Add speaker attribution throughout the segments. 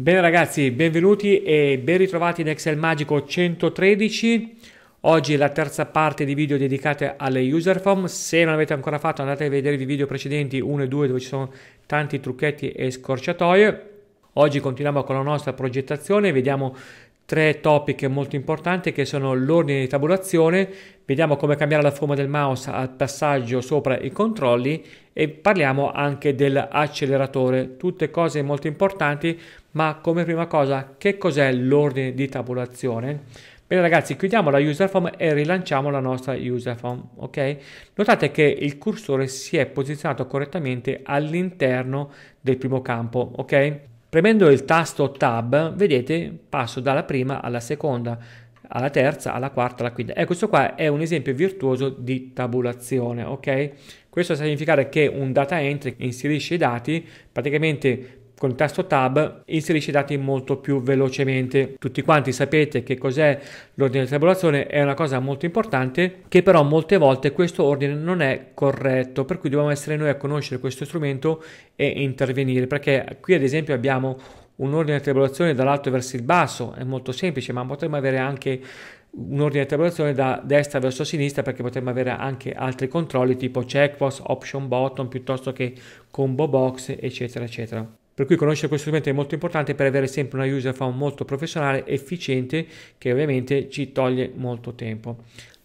Speaker 1: Bene ragazzi, benvenuti e ben ritrovati in Excel Magico 113. Oggi la terza parte di video dedicate alle user form. Se non l'avete ancora fatto andate a vedere i video precedenti 1 e 2 dove ci sono tanti trucchetti e scorciatoie. Oggi continuiamo con la nostra progettazione, vediamo tre topic molto importanti che sono l'ordine di tabulazione, vediamo come cambiare la forma del mouse al passaggio sopra i controlli e parliamo anche dell'acceleratore, tutte cose molto importanti, ma come prima cosa che cos'è l'ordine di tabulazione? Bene ragazzi, chiudiamo la user form e rilanciamo la nostra user form, ok? Notate che il cursore si è posizionato correttamente all'interno del primo campo, ok? Premendo il tasto Tab, vedete, passo dalla prima alla seconda, alla terza, alla quarta, alla quinta. E eh, questo qua è un esempio virtuoso di tabulazione, ok? Questo significa che un data entry inserisce i dati, praticamente con il tasto tab inserisce i dati molto più velocemente. Tutti quanti sapete che cos'è l'ordine di tabulazione, è una cosa molto importante che però molte volte questo ordine non è corretto, per cui dobbiamo essere noi a conoscere questo strumento e intervenire, perché qui ad esempio abbiamo un ordine di tabulazione dall'alto verso il basso, è molto semplice, ma potremmo avere anche un ordine di tabulazione da destra verso sinistra perché potremmo avere anche altri controlli tipo checkbox, option button piuttosto che combo box eccetera eccetera. Per cui conoscere questo strumento è molto importante per avere sempre una user form molto professionale, efficiente, che ovviamente ci toglie molto tempo.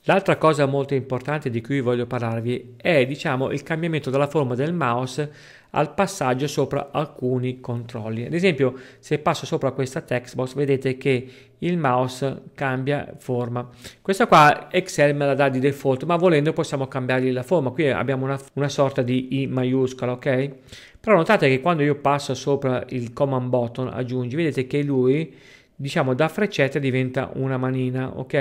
Speaker 1: L'altra cosa molto importante di cui voglio parlarvi è diciamo, il cambiamento della forma del mouse al passaggio sopra alcuni controlli. Ad esempio, se passo sopra questa text box, vedete che il mouse cambia forma. Questa qua Excel me la dà di default, ma volendo possiamo cambiargli la forma. Qui abbiamo una, una sorta di I maiuscola, ok? Però notate che quando io passo sopra il command button, aggiungi, vedete che lui diciamo da freccette diventa una manina, ok?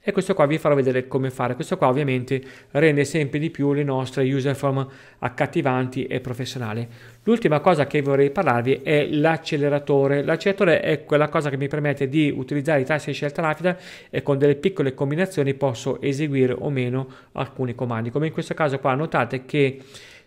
Speaker 1: E questo qua vi farò vedere come fare. Questo qua ovviamente rende sempre di più le nostre user form accattivanti e professionali. L'ultima cosa che vorrei parlarvi è l'acceleratore. L'acceleratore è quella cosa che mi permette di utilizzare i tasti di scelta rapida e con delle piccole combinazioni posso eseguire o meno alcuni comandi. Come in questo caso qua notate che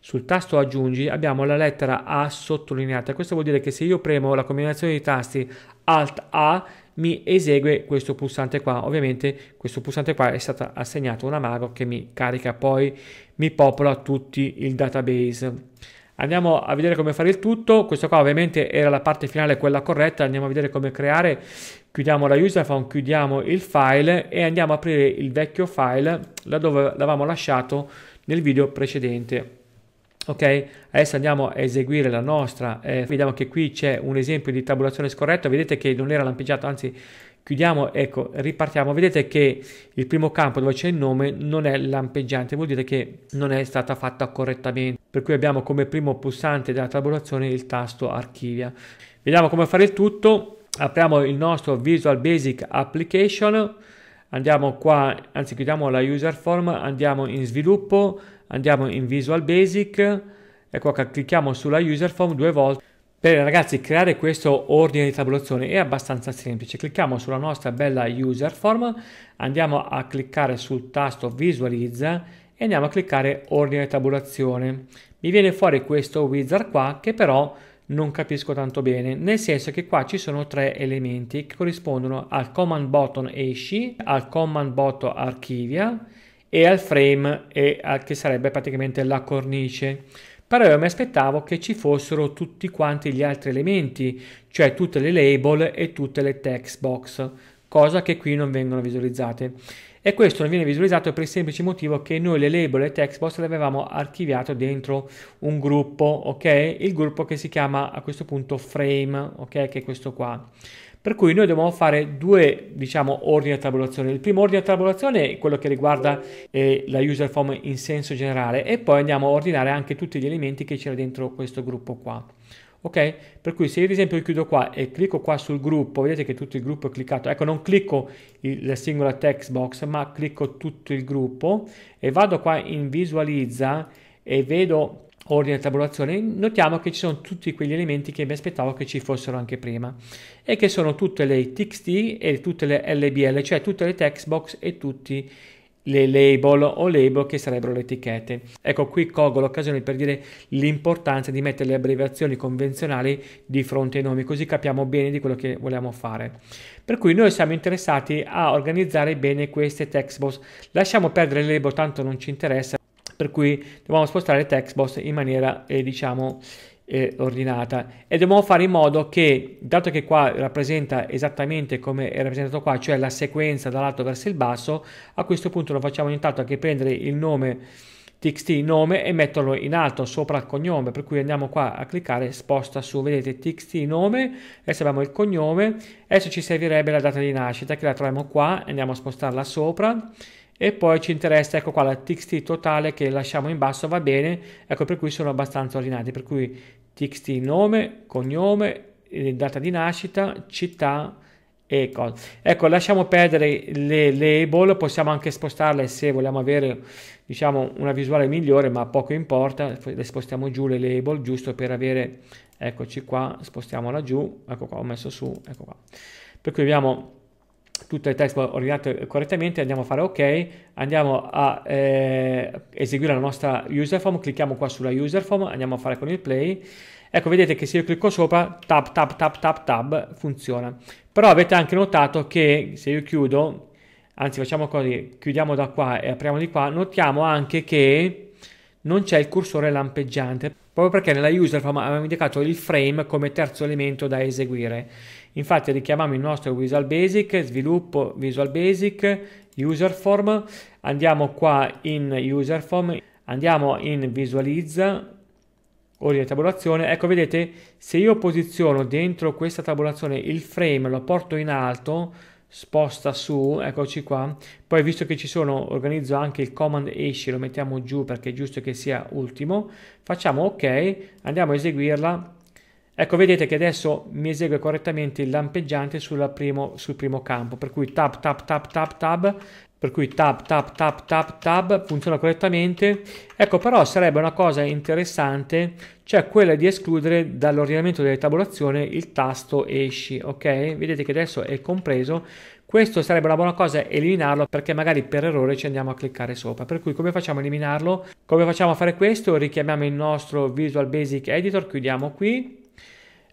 Speaker 1: sul tasto aggiungi abbiamo la lettera A sottolineata. Questo vuol dire che se io premo la combinazione di tasti Alt A mi esegue questo pulsante qua. Ovviamente questo pulsante qua è stato assegnato a una mago che mi carica poi, mi popola tutti il database. Andiamo a vedere come fare il tutto, questa qua ovviamente era la parte finale, quella corretta, andiamo a vedere come creare, chiudiamo la user phone, chiudiamo il file e andiamo a aprire il vecchio file laddove l'avevamo lasciato nel video precedente. Ok, adesso andiamo a eseguire la nostra, eh, vediamo che qui c'è un esempio di tabulazione scorretta, vedete che non era lampeggiato, anzi chiudiamo, ecco, ripartiamo, vedete che il primo campo dove c'è il nome non è lampeggiante, vuol dire che non è stata fatta correttamente, per cui abbiamo come primo pulsante della tabulazione il tasto archivia. Vediamo come fare il tutto, apriamo il nostro Visual Basic Application, andiamo qua, anzi chiudiamo la user form, andiamo in sviluppo, andiamo in Visual Basic, ecco qua clicchiamo sulla user form due volte. Per ragazzi, creare questo ordine di tabulazione è abbastanza semplice. Clicchiamo sulla nostra bella user form, andiamo a cliccare sul tasto visualizza e andiamo a cliccare ordine di tabulazione. Mi viene fuori questo wizard qua che però non capisco tanto bene, nel senso che qua ci sono tre elementi che corrispondono al command button esci, al command button archivia e al frame e al, che sarebbe praticamente la cornice. Però io mi aspettavo che ci fossero tutti quanti gli altri elementi, cioè tutte le label e tutte le text box, cosa che qui non vengono visualizzate e questo non viene visualizzato per il semplice motivo che noi le label e textbox le avevamo archiviate dentro un gruppo, ok? Il gruppo che si chiama a questo punto frame, ok? Che è questo qua. Per cui noi dobbiamo fare due, diciamo, ordini a tabulazione. Il primo ordine a tabulazione è quello che riguarda eh, la user form in senso generale e poi andiamo a ordinare anche tutti gli elementi che c'era dentro questo gruppo qua ok? Per cui se io ad esempio io chiudo qua e clicco qua sul gruppo, vedete che tutto il gruppo è cliccato, ecco non clicco il, la singola text box ma clicco tutto il gruppo e vado qua in visualizza e vedo ordine tabulazione, notiamo che ci sono tutti quegli elementi che mi aspettavo che ci fossero anche prima e che sono tutte le txt e tutte le lbl, cioè tutte le text box e tutti i le label o label che sarebbero le etichette. Ecco, qui colgo l'occasione per dire l'importanza di mettere le abbreviazioni convenzionali di fronte ai nomi, così capiamo bene di quello che vogliamo fare. Per cui noi siamo interessati a organizzare bene queste textbox. Lasciamo perdere le label, tanto non ci interessa, per cui dobbiamo spostare le textbox in maniera, eh, diciamo, eh, ordinata e dobbiamo fare in modo che, dato che qua rappresenta esattamente come è rappresentato qua, cioè la sequenza dall'alto verso il basso, a questo punto lo facciamo intanto tanto anche prendere il nome txt nome e metterlo in alto sopra il cognome per cui andiamo qua a cliccare sposta su vedete txt nome adesso abbiamo il cognome adesso ci servirebbe la data di nascita che la troviamo qua andiamo a spostarla sopra e poi ci interessa ecco qua la txt totale che lasciamo in basso va bene ecco per cui sono abbastanza ordinati per cui txt nome, cognome, eh, data di nascita, città e cose. Ecco, lasciamo perdere le label, possiamo anche spostarle se vogliamo avere diciamo una visuale migliore, ma poco importa, le spostiamo giù le label, giusto per avere, eccoci qua, spostiamola giù, ecco qua, ho messo su, ecco qua. Per cui abbiamo tutto il testo ordinato correttamente, andiamo a fare ok, andiamo a eh, eseguire la nostra user form, clicchiamo qua sulla user form, andiamo a fare con il play, ecco vedete che se io clicco sopra, tab, tab, tab, tab, tab, funziona. Però avete anche notato che se io chiudo, anzi facciamo così, chiudiamo da qua e apriamo di qua, notiamo anche che non c'è il cursore lampeggiante, proprio perché nella user avevamo indicato il frame come terzo elemento da eseguire. Infatti richiamiamo il nostro Visual Basic, sviluppo Visual Basic, user form, andiamo qua in user form, andiamo in visualizza, ordine tabulazione, ecco vedete se io posiziono dentro questa tabulazione il frame, lo porto in alto, sposta su, eccoci qua, poi visto che ci sono organizzo anche il command esce, lo mettiamo giù perché è giusto che sia ultimo, facciamo ok, andiamo a eseguirla, ecco vedete che adesso mi esegue correttamente il lampeggiante primo, sul primo campo, per cui tap tap tap tap tap, per cui tab tab tab tab tab funziona correttamente ecco però sarebbe una cosa interessante cioè quella di escludere dall'ordinamento delle tabulazioni il tasto esci ok vedete che adesso è compreso questo sarebbe una buona cosa eliminarlo perché magari per errore ci andiamo a cliccare sopra per cui come facciamo a eliminarlo come facciamo a fare questo richiamiamo il nostro visual basic editor chiudiamo qui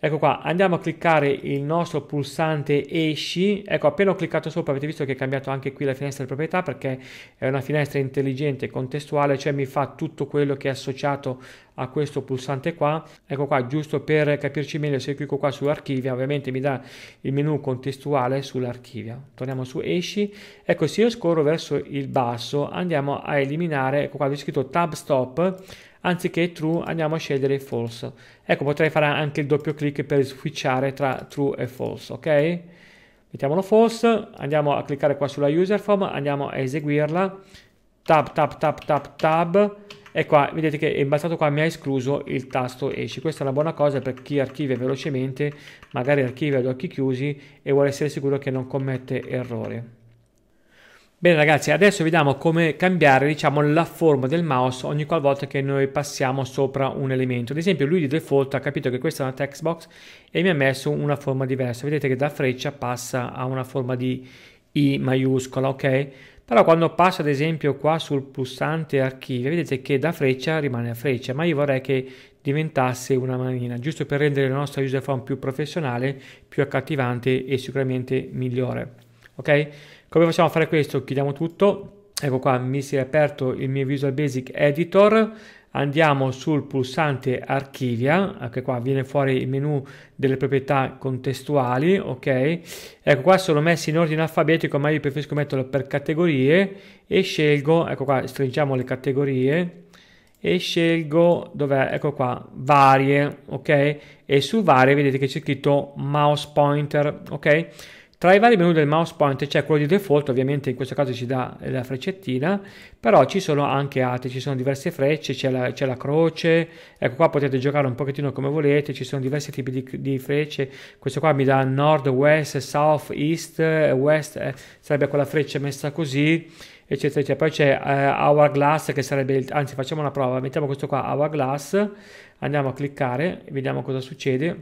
Speaker 1: Ecco qua, andiamo a cliccare il nostro pulsante esci, ecco appena ho cliccato sopra avete visto che è cambiato anche qui la finestra di proprietà perché è una finestra intelligente e contestuale, cioè mi fa tutto quello che è associato a questo pulsante qua, ecco qua giusto per capirci meglio se clicco qua sull'archivia ovviamente mi dà il menu contestuale sull'archivia, torniamo su esci, ecco se io scorro verso il basso andiamo a eliminare, ecco qua c'è scritto tab stop, anziché true andiamo a scegliere false ecco potrei fare anche il doppio clic per switchare tra true e false ok mettiamolo false andiamo a cliccare qua sulla user form andiamo a eseguirla tab tab tab tab tab e qua vedete che è imbastato qua mi ha escluso il tasto esci questa è una buona cosa per chi archivia velocemente magari archivia ad occhi chiusi e vuole essere sicuro che non commette errori Bene ragazzi, adesso vediamo come cambiare diciamo, la forma del mouse ogni qualvolta che noi passiamo sopra un elemento. Ad esempio lui di default ha capito che questa è una text box e mi ha messo una forma diversa. Vedete che da freccia passa a una forma di I maiuscola, ok? Però quando passo ad esempio qua sul pulsante archivio, vedete che da freccia rimane a freccia, ma io vorrei che diventasse una manina, giusto per rendere la nostra user form più professionale, più accattivante e sicuramente migliore, ok? Come facciamo a fare questo? Chiudiamo tutto, ecco qua mi si è aperto il mio Visual Basic Editor, andiamo sul pulsante archivia, anche qua viene fuori il menu delle proprietà contestuali, ok? Ecco qua sono messi in ordine alfabetico, ma io preferisco metterlo per categorie e scelgo, ecco qua stringiamo le categorie e scelgo, dov'è? Ecco qua, varie, ok? E su varie vedete che c'è scritto mouse pointer, ok? Tra i vari menu del mouse point c'è quello di default, ovviamente in questo caso ci dà la freccettina, però ci sono anche altri, ci sono diverse frecce, c'è la, la, croce, ecco qua potete giocare un pochettino come volete, ci sono diversi tipi di, di frecce, questo qua mi dà nord, west, south, east, west, eh, sarebbe quella freccia messa così, eccetera eccetera poi c'è uh, hourglass che sarebbe il, anzi facciamo una prova mettiamo questo qua hourglass andiamo a cliccare vediamo cosa succede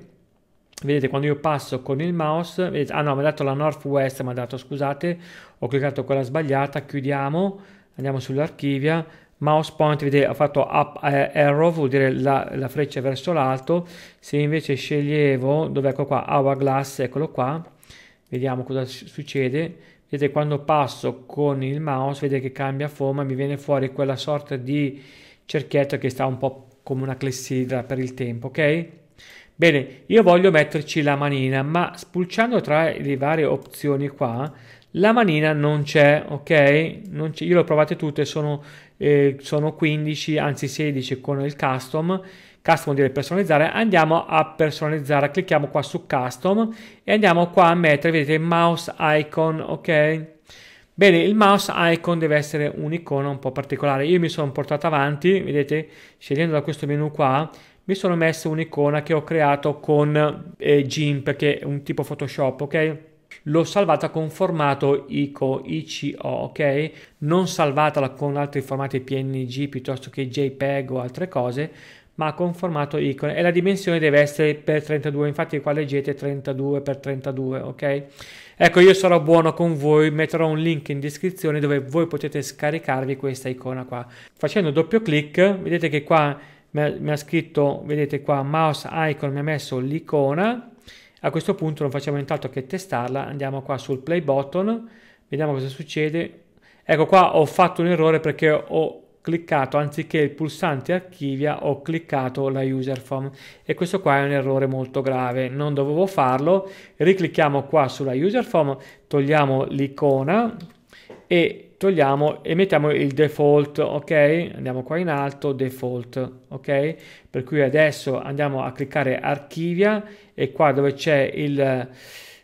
Speaker 1: vedete quando io passo con il mouse vedete, ah no mi ha dato la northwest mi ha dato scusate ho cliccato quella sbagliata chiudiamo andiamo sull'archivia mouse point vedete ho fatto up eh, arrow vuol dire la, la freccia verso l'alto se invece sceglievo dove ecco qua hourglass eccolo qua vediamo cosa succede vedete quando passo con il mouse vedete che cambia forma mi viene fuori quella sorta di cerchietto che sta un po' come una clessidra per il tempo ok Bene, io voglio metterci la manina, ma spulciando tra le varie opzioni qua, la manina non c'è, ok? Non c'è, io le ho provate tutte, sono, eh, sono 15, anzi 16 con il custom. Custom vuol dire personalizzare. Andiamo a personalizzare, clicchiamo qua su custom e andiamo qua a mettere, vedete, mouse icon, ok? Bene, il mouse icon deve essere un'icona un po' particolare. Io mi sono portato avanti, vedete, scegliendo da questo menu qua, mi sono messo un'icona che ho creato con eh, GIMP, che è un tipo Photoshop, ok? L'ho salvata con formato ICO, ICO, ok? Non salvatela con altri formati PNG piuttosto che JPEG o altre cose, ma con formato ICO e la dimensione deve essere per 32, infatti qua leggete 32 x 32, ok? Ecco, io sarò buono con voi, metterò un link in descrizione dove voi potete scaricarvi questa icona qua. Facendo doppio clic, vedete che qua mi ha scritto, vedete qua, mouse icon, mi ha messo l'icona, a questo punto non facciamo nient'altro che testarla, andiamo qua sul play button, vediamo cosa succede, ecco qua ho fatto un errore perché ho cliccato anziché il pulsante archivia ho cliccato la user form e questo qua è un errore molto grave non dovevo farlo riclicchiamo qua sulla user form togliamo l'icona e togliamo e mettiamo il default ok andiamo qua in alto default ok per cui adesso andiamo a cliccare archivia e qua dove c'è il,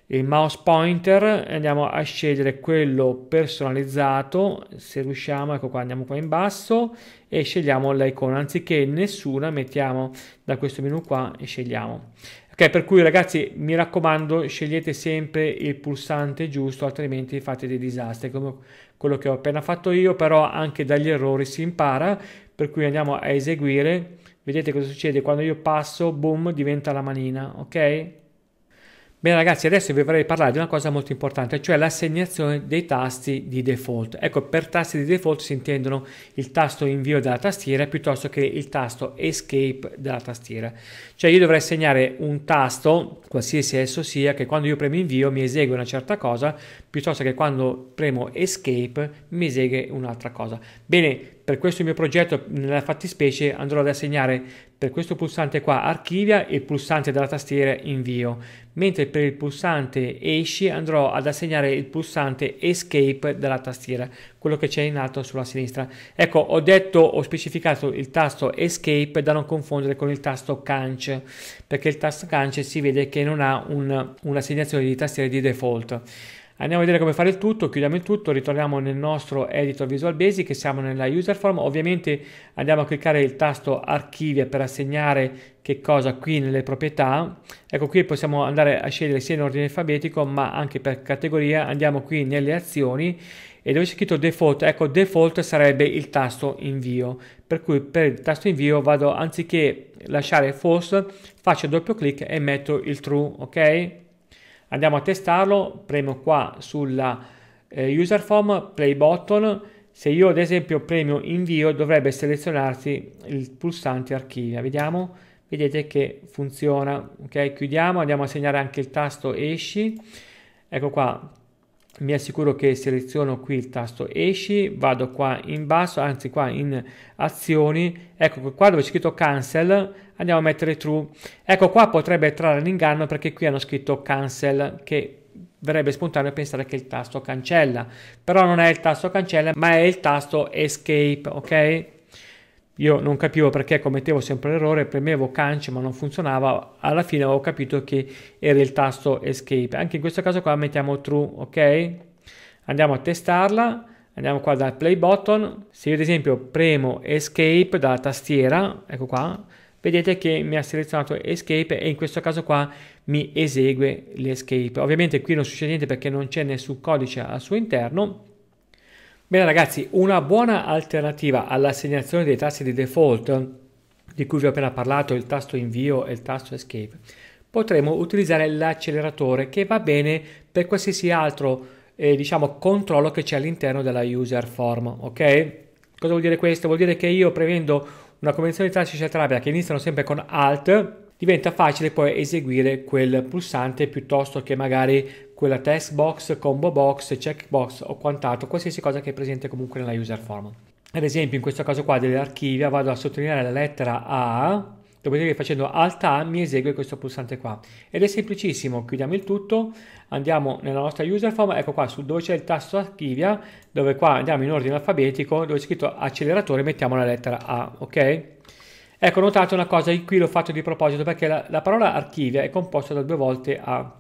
Speaker 1: il mouse pointer andiamo a scegliere quello personalizzato se riusciamo ecco qua andiamo qua in basso e scegliamo l'icona anziché nessuna mettiamo da questo menu qua e scegliamo Ok, per cui ragazzi mi raccomando scegliete sempre il pulsante giusto altrimenti fate dei disastri come, quello che ho appena fatto io, però anche dagli errori si impara, per cui andiamo a eseguire, vedete cosa succede, quando io passo, boom, diventa la manina, ok? Bene ragazzi, adesso vi vorrei parlare di una cosa molto importante, cioè l'assegnazione dei tasti di default. Ecco, per tasti di default si intendono il tasto invio della tastiera piuttosto che il tasto escape della tastiera. Cioè io dovrei assegnare un tasto, qualsiasi esso sia, che quando io premo invio mi esegue una certa cosa, piuttosto che quando premo escape mi esegue un'altra cosa. Bene, per questo mio progetto nella fattispecie andrò ad assegnare per questo pulsante qua archivia e il pulsante della tastiera invio, mentre per il pulsante esci andrò ad assegnare il pulsante escape della tastiera, quello che c'è in alto sulla sinistra. Ecco, ho detto, ho specificato il tasto escape da non confondere con il tasto canc, perché il tasto canc si vede che non ha un, un'assegnazione di tastiera di default. Andiamo a vedere come fare il tutto, chiudiamo il tutto, ritorniamo nel nostro editor Visual Basic, siamo nella user form, ovviamente andiamo a cliccare il tasto archivia per assegnare che cosa qui nelle proprietà, ecco qui possiamo andare a scegliere sia in ordine alfabetico ma anche per categoria, andiamo qui nelle azioni e dove c'è scritto default, ecco default sarebbe il tasto invio, per cui per il tasto invio vado anziché lasciare false, faccio doppio clic e metto il true, ok? Andiamo a testarlo, premo qua sulla eh, user form, play button, se io ad esempio premio invio dovrebbe selezionarsi il pulsante archivia, vediamo, vedete che funziona, ok? Chiudiamo, andiamo a segnare anche il tasto esci, ecco qua, mi assicuro che seleziono qui il tasto esci, vado qua in basso, anzi qua in azioni, ecco qua dove c'è scritto cancel, andiamo a mettere true. Ecco qua potrebbe trarre in inganno perché qui hanno scritto cancel che verrebbe spontaneo pensare che il tasto cancella, però non è il tasto cancella ma è il tasto escape, ok? Io non capivo perché commettevo sempre l'errore, premevo cancel ma non funzionava, alla fine avevo capito che era il tasto escape. Anche in questo caso qua mettiamo true, ok? Andiamo a testarla, andiamo qua dal play button, se io ad esempio premo escape dalla tastiera, ecco qua, vedete che mi ha selezionato escape e in questo caso qua mi esegue l'escape. Ovviamente qui non succede niente perché non c'è nessun codice al suo interno. Bene ragazzi, una buona alternativa all'assegnazione dei tasti di default di cui vi ho appena parlato, il tasto invio e il tasto escape, potremo utilizzare l'acceleratore che va bene per qualsiasi altro eh, diciamo controllo che c'è all'interno della user form, ok? Cosa vuol dire questo? Vuol dire che io premendo una convenzione di tracce scelta che iniziano sempre con Alt, diventa facile poi eseguire quel pulsante piuttosto che magari quella text box, combo box, checkbox o quant'altro, qualsiasi cosa che è presente comunque nella user form. Ad esempio in questo caso qua dell'archivia vado a sottolineare la lettera A dopodiché facendo Alt A mi esegue questo pulsante qua ed è semplicissimo, chiudiamo il tutto, andiamo nella nostra user form, ecco qua su dove c'è il tasto archivia, dove qua andiamo in ordine alfabetico, dove c'è scritto acceleratore mettiamo la lettera A, ok? Ecco, notate una cosa, qui l'ho fatto di proposito perché la, la parola archivia è composta da due volte A,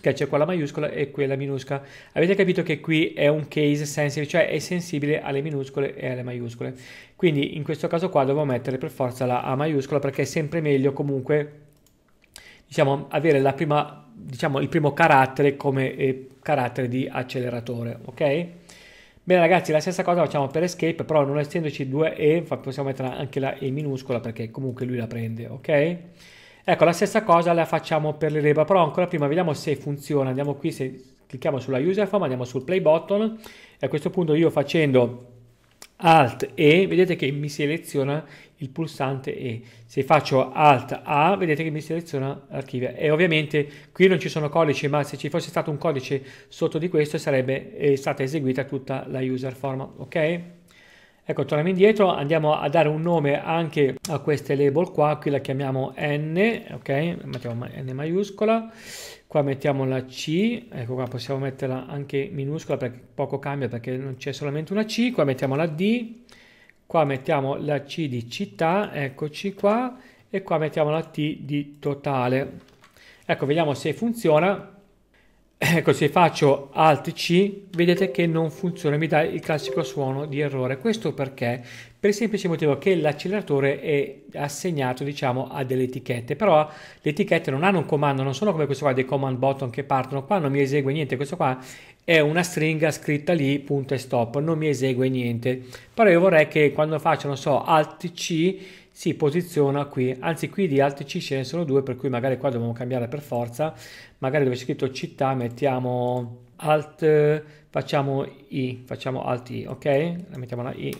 Speaker 1: che c'è quella maiuscola e quella minuscola. Avete capito che qui è un case sensitive, cioè è sensibile alle minuscole e alle maiuscole. Quindi in questo caso qua devo mettere per forza la A maiuscola perché è sempre meglio comunque diciamo avere la prima diciamo il primo carattere come eh, carattere di acceleratore, ok? Bene ragazzi, la stessa cosa facciamo per escape, però non essendoci due E, possiamo mettere anche la E minuscola perché comunque lui la prende, ok? Ecco, la stessa cosa la facciamo per le reba, però ancora prima vediamo se funziona. Andiamo qui, se clicchiamo sulla user form, andiamo sul play button e a questo punto io facendo Alt E, vedete che mi seleziona il pulsante E. Se faccio Alt A, vedete che mi seleziona l'archivio. E ovviamente qui non ci sono codici, ma se ci fosse stato un codice sotto di questo sarebbe eh, stata eseguita tutta la user form, ok? Ecco, torniamo indietro, andiamo a dare un nome anche a queste label qua, qui la chiamiamo N, ok? Mettiamo N maiuscola, qua mettiamo la C, ecco qua possiamo metterla anche minuscola perché poco cambia perché non c'è solamente una C, qua mettiamo la D, qua mettiamo la C di città, eccoci qua, e qua mettiamo la T di totale. Ecco, vediamo se funziona. Ecco, se faccio Alt C, vedete che non funziona, mi dà il classico suono di errore. Questo perché? Per il semplice motivo che l'acceleratore è assegnato, diciamo, a delle etichette. Però le etichette non hanno un comando, non sono come questo qua dei command button che partono. Qua non mi esegue niente, questo qua è una stringa scritta lì, punto e stop, non mi esegue niente. Però io vorrei che quando faccio, non so, Alt C si posiziona qui, anzi qui di alti C ce ne sono due per cui magari qua dobbiamo cambiare per forza, magari dove c'è scritto città mettiamo alt, facciamo I, facciamo alt I, ok? La mettiamo la I,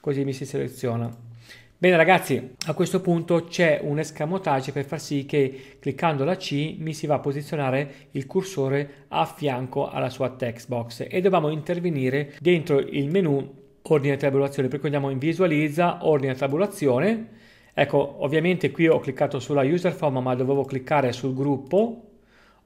Speaker 1: così mi si seleziona. Bene ragazzi, a questo punto c'è un escamotage per far sì che cliccando la C mi si va a posizionare il cursore a fianco alla sua text box e dobbiamo intervenire dentro il menu ordine tabulazione, per cui andiamo in visualizza, ordine tabulazione, ecco ovviamente qui ho cliccato sulla user form ma dovevo cliccare sul gruppo,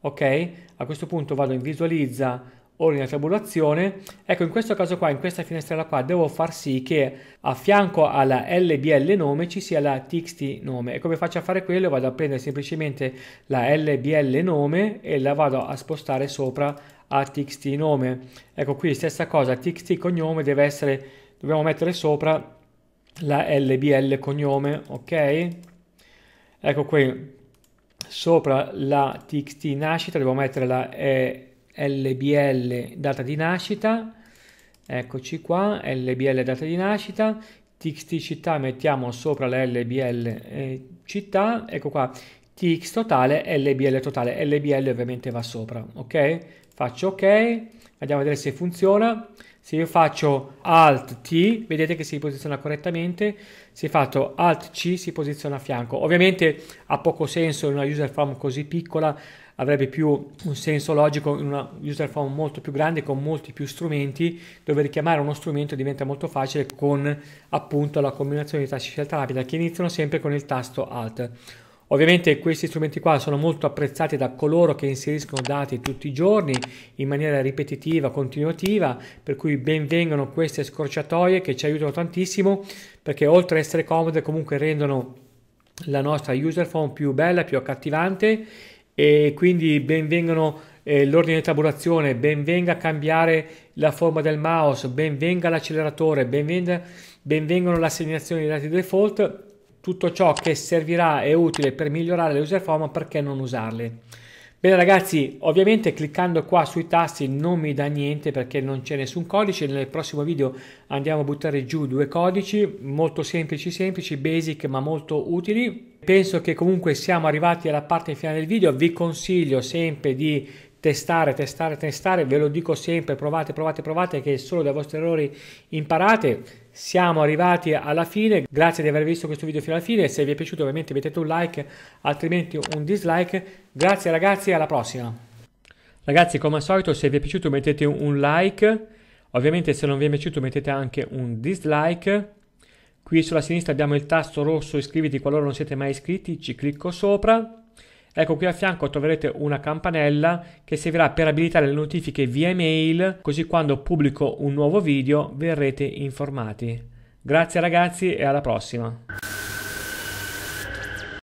Speaker 1: ok? A questo punto vado in visualizza, o in tabulazione, ecco in questo caso qua, in questa finestrella qua, devo far sì che a fianco alla lbl nome ci sia la txt nome e come faccio a fare quello? Vado a prendere semplicemente la lbl nome e la vado a spostare sopra a txt nome. Ecco qui stessa cosa, txt cognome deve essere, dobbiamo mettere sopra la lbl cognome, ok? Ecco qui, sopra la txt nascita devo mettere la... Eh, LBL data di nascita, eccoci qua, LBL data di nascita, txt città mettiamo sopra la LBL eh, città, ecco qua, txt totale, LBL totale, LBL ovviamente va sopra, ok? Faccio ok, andiamo a vedere se funziona, se io faccio Alt T, vedete che si posiziona correttamente, se fatto Alt C si posiziona a fianco. Ovviamente ha poco senso in una user form così piccola avrebbe più un senso logico in una user form molto più grande con molti più strumenti dove richiamare uno strumento diventa molto facile con appunto la combinazione di tasti scelta rapida che iniziano sempre con il tasto Alt Ovviamente questi strumenti qua sono molto apprezzati da coloro che inseriscono dati tutti i giorni in maniera ripetitiva, continuativa, per cui benvengano queste scorciatoie che ci aiutano tantissimo perché oltre ad essere comode comunque rendono la nostra user form più bella, più accattivante e quindi benvengano eh, l'ordine di tabulazione, benvenga a cambiare la forma del mouse, benvenga l'acceleratore, benvenga, benvengano l'assegnazione dei dati default, tutto ciò che servirà è utile per migliorare le user form perché non usarle. Bene ragazzi, ovviamente cliccando qua sui tasti non mi dà niente perché non c'è nessun codice, nel prossimo video andiamo a buttare giù due codici molto semplici, semplici, basic ma molto utili. Penso che comunque siamo arrivati alla parte finale del video, vi consiglio sempre di testare, testare, testare, ve lo dico sempre, provate, provate, provate che solo dai vostri errori imparate. Siamo arrivati alla fine, grazie di aver visto questo video fino alla fine, se vi è piaciuto ovviamente mettete un like, altrimenti un dislike. Grazie ragazzi alla prossima. Ragazzi come al solito se vi è piaciuto mettete un like, ovviamente se non vi è piaciuto mettete anche un dislike. Qui sulla sinistra abbiamo il tasto rosso iscriviti qualora non siete mai iscritti, ci clicco sopra Ecco qui a fianco troverete una campanella che servirà per abilitare le notifiche via email così quando pubblico un nuovo video verrete informati. Grazie ragazzi e alla prossima!